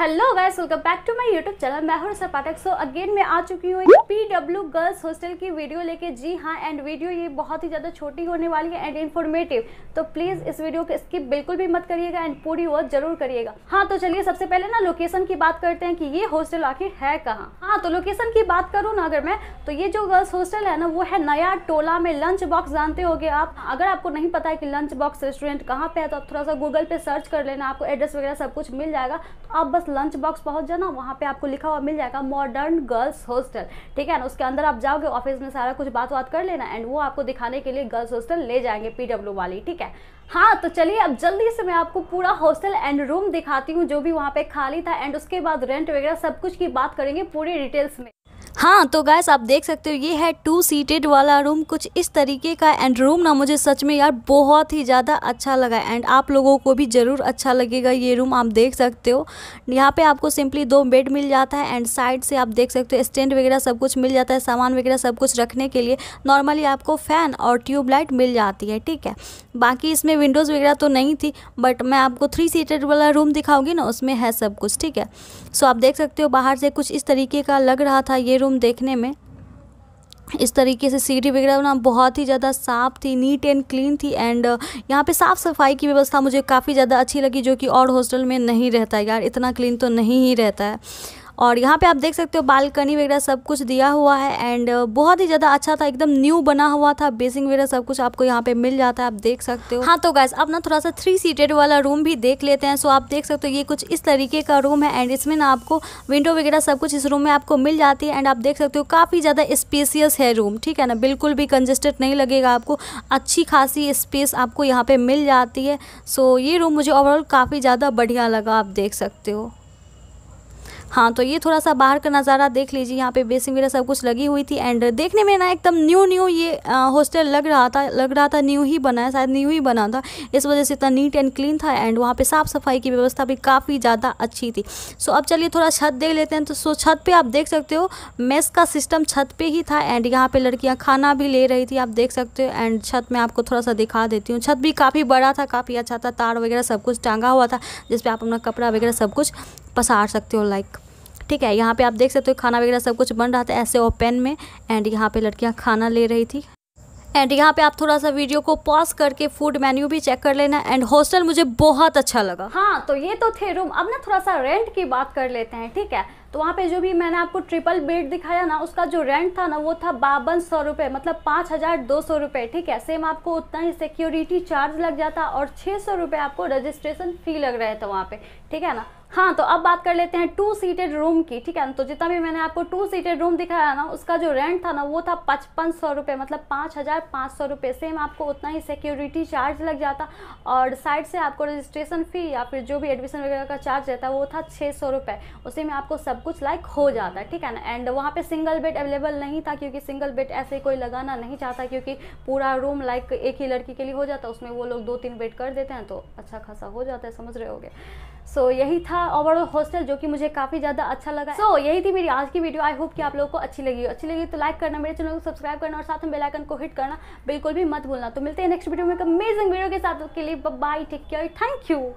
hello guys welcome back to my YouTube channel मैं हूं Pathak so again मैं आ चुकी हूँ पी डब्ल्यू गर्ल्स हॉस्टल की वीडियो लेके जी हाँ एंड वीडियो ये बहुत ही ज़्यादा छोटी होने वाली है एंड इन्फॉर्मेटिव तो प्लीज़ इस वीडियो को स्किप बिल्कुल भी मत करिएगा एंड पूरी वॉच जरूर करिएगा हाँ तो चलिए सबसे पहले ना लोकेशन की बात करते हैं कि ये हॉस्टल आखिर है कहाँ हाँ तो लोकेशन की बात करूँ ना अगर मैं तो ये जो गर्ल्स हॉस्टल है ना वो है नया टोला में लंच बॉक्स जानते हो आप अगर आपको नहीं पता है कि लंच बॉक्स रेस्टोरेंट कहाँ पे है तो आप थोड़ा सा गूगल पे सर्च कर लेना आपको एड्रेस वगैरह सब कुछ मिल जाएगा तो आप बस लंच बॉक्स पहुंच जाना वहाँ पे आपको लिखा हुआ मिल जाएगा मॉडर्न गर्ल्स हॉस्टल ठीक है ना उसके अंदर आप जाओगे ऑफिस में सारा कुछ बात बात कर लेना एंड वो आपको दिखाने के लिए गर्ल्स हॉस्टल ले जाएंगे पीडब्ल्यू वाली ठीक है हाँ तो चलिए अब जल्दी से मैं आपको पूरा हॉस्टल एंड रूम दिखाती हूँ जो भी वहाँ पे खाली था एंड उसके बाद रेंट वगैरह सब कुछ की बात करेंगे पूरी डिटेल्स में हाँ तो गैस आप देख सकते हो ये है टू सीटेड वाला रूम कुछ इस तरीके का एंड रूम ना मुझे सच में यार बहुत ही ज़्यादा अच्छा लगा एंड आप लोगों को भी ज़रूर अच्छा लगेगा ये रूम आप देख सकते हो यहाँ पे आपको सिंपली दो बेड मिल जाता है एंड साइड से आप देख सकते हो स्टैंड वगैरह सब कुछ मिल जाता है सामान वगैरह सब कुछ रखने के लिए नॉर्मली आपको फ़ैन और ट्यूबलाइट मिल जाती है ठीक है बाकी इसमें विंडोज़ वगैरह तो नहीं थी बट मैं आपको थ्री सीटेड वाला रूम दिखाऊंगी ना उसमें है सब कुछ ठीक है सो आप देख सकते हो बाहर से कुछ इस तरीके का लग रहा था ये रूम देखने में इस तरीके से सीढ़ी वगैरह ना बहुत ही ज़्यादा साफ थी नीट एंड क्लीन थी एंड यहाँ पे साफ़ सफाई की व्यवस्था मुझे काफ़ी ज़्यादा अच्छी लगी जो कि और हॉस्टल में नहीं रहता यार इतना क्लीन तो नहीं ही रहता है और यहाँ पे आप देख सकते हो बालकनी वगैरह सब कुछ दिया हुआ है एंड बहुत ही ज़्यादा अच्छा था एकदम न्यू बना हुआ था बेसिंग वगैरह सब कुछ आपको यहाँ पे मिल जाता है आप देख सकते हो हाँ तो गैस आप ना थोड़ा सा थ्री सीटेड वाला रूम भी देख लेते हैं सो आप देख सकते हो ये कुछ इस तरीके का रूम है एंड इसमें ना आपको विंडो वगैरह सब कुछ इस रूम में आपको मिल जाती है एंड आप देख सकते हो काफ़ी ज़्यादा स्पेसियस है रूम ठीक है ना बिल्कुल भी कंजेस्टेड नहीं लगेगा आपको अच्छी खासी स्पेस आपको यहाँ पर मिल जाती है सो ये रूम मुझे ओवरऑल काफ़ी ज़्यादा बढ़िया लगा आप देख सकते हो हाँ तो ये थोड़ा सा बाहर का नज़ारा देख लीजिए यहाँ पे बेसिंग वगैरह सब कुछ लगी हुई थी एंड देखने में ना एकदम न्यू न्यू ये हॉस्टल लग रहा था लग रहा था न्यू ही बना है शायद न्यू ही बना था इस वजह से इतना नीट एंड क्लीन था एंड वहाँ पर साफ़ सफाई की व्यवस्था भी काफ़ी ज़्यादा अच्छी थी सो अब चलिए थोड़ा छत देख लेते हैं तो सो छत पर आप देख सकते हो मेस का सिस्टम छत पर ही था एंड यहाँ पर लड़कियाँ खाना भी ले रही थी आप देख सकते हो एंड छत में आपको थोड़ा सा दिखा देती हूँ छत भी काफ़ी बड़ा था काफ़ी अच्छा था तार वगैरह सब कुछ टांगा हुआ था जिसपे आप अपना कपड़ा वगैरह सब कुछ पसार सकते हो लाइक ठीक है यहाँ पे आप देख सकते हो खाना वगैरह सब कुछ बन रहा था ऐसे ओपन में एंड यहाँ पे लड़कियाँ खाना ले रही थी एंड यहाँ पे आप थोड़ा सा वीडियो को पॉज करके फूड मेन्यू भी चेक कर लेना एंड हॉस्टल मुझे बहुत अच्छा लगा हाँ तो ये तो थे रूम अब ना थोड़ा सा रेंट की बात कर लेते हैं ठीक है तो वहाँ पे जो भी मैंने आपको ट्रिपल बेड दिखाया ना उसका जो रेंट था ना वो था बावन सौ रुपये मतलब पाँच हज़ार दो सौ रुपये ठीक है सेम आपको उतना ही सिक्योरिटी चार्ज लग जाता और छः सौ रुपये आपको रजिस्ट्रेशन फ़ी लग रहे थे तो वहाँ पे ठीक है ना हाँ तो अब बात कर लेते हैं टू सीटेड रूम की ठीक है ना तो जितना भी मैंने आपको टू सीटेड रूम दिखाया ना उसका जो रेंट था ना वो था पचपन सौ रुपये मतलब पाँच हज़ार पाँच सौ रुपये सेम आपको उतना ही सिक्योरिटी चार्ज लग जाता और साइड से आपको रजिस्ट्रेशन फ़ी या फिर जो भी एडमिशन वगैरह का चार्ज रहता है वो था छः सौ रुपये उसी में आपको सब सब कुछ लाइक हो जाता है ठीक है ना एंड वहाँ पे सिंगल बेड अवेलेबल नहीं था क्योंकि सिंगल बेड ऐसे कोई लगाना नहीं चाहता क्योंकि पूरा रूम लाइक एक ही लड़की के लिए हो जाता है उसमें वो लोग दो तीन बेड कर देते हैं तो अच्छा खासा हो जाता है समझ रहे हो सो so, यही था ओवरऑल हॉस्टल जो कि मुझे काफ़ी ज़्यादा अच्छा लगा सो so, यही थी मेरी आज की वीडियो आई होप कि आप लोगों को अच्छी लगी अच्छी लगी तो लाइक करना मेरे चैनल को सब्सक्राइब करना और साथ में बेलाइकन को हिट करना बिल्कुल भी मत भूलना तो मिलते हैं नेक्स्ट वीडियो में एक अमेजिंग वीडियो के साथ के लिए bye take care thank you